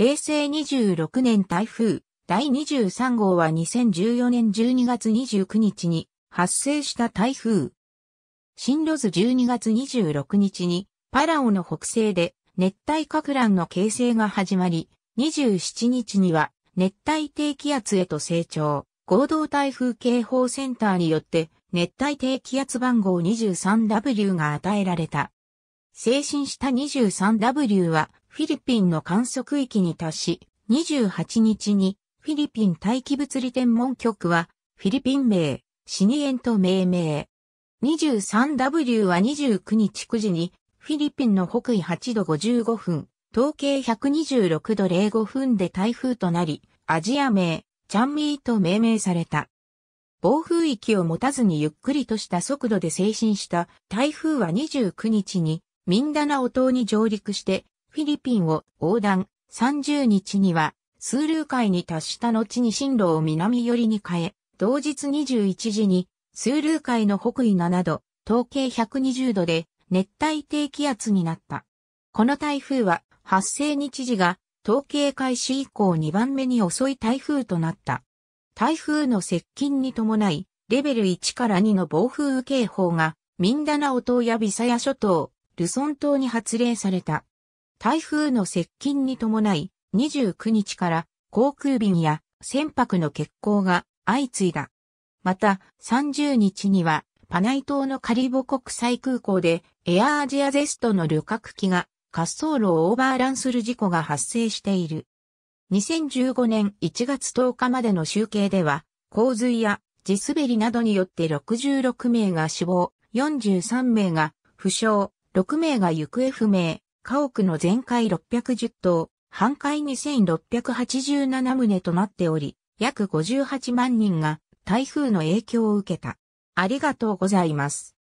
平成26年台風第23号は2014年12月29日に発生した台風。進路図12月26日にパラオの北西で熱帯格乱の形成が始まり、27日には熱帯低気圧へと成長。合同台風警報センターによって熱帯低気圧番号 23W が与えられた。精神した 23W はフィリピンの観測域に達し、28日にフィリピン大気物理天文局は、フィリピン名、シニエンと命名。23W は29日9時に、フィリピンの北緯8度55分、統計126度05分で台風となり、アジア名、チャンミーと命名された。暴風域を持たずにゆっくりとした速度で精進した台風は29日にミンダナオ島に上陸してフィリピンを横断、30日には、スールー海に達した後に進路を南寄りに変え、同日21時に、スールー海の北緯7度、統計120度で、熱帯低気圧になった。この台風は、発生日時が、統計開始以降2番目に遅い台風となった。台風の接近に伴い、レベル1から2の暴風警報が、ミンダナオ島やビサヤ諸島、ルソン島に発令された。台風の接近に伴い、29日から航空便や船舶の欠航が相次いだ。また、30日には、パナイ島のカリボ国際空港で、エアアジアゼストの旅客機が滑走路をオーバーランする事故が発生している。2015年1月10日までの集計では、洪水や地滑りなどによって66名が死亡、43名が負傷、6名が行方不明、家屋の全壊610棟、半壊2687棟となっており、約58万人が台風の影響を受けた。ありがとうございます。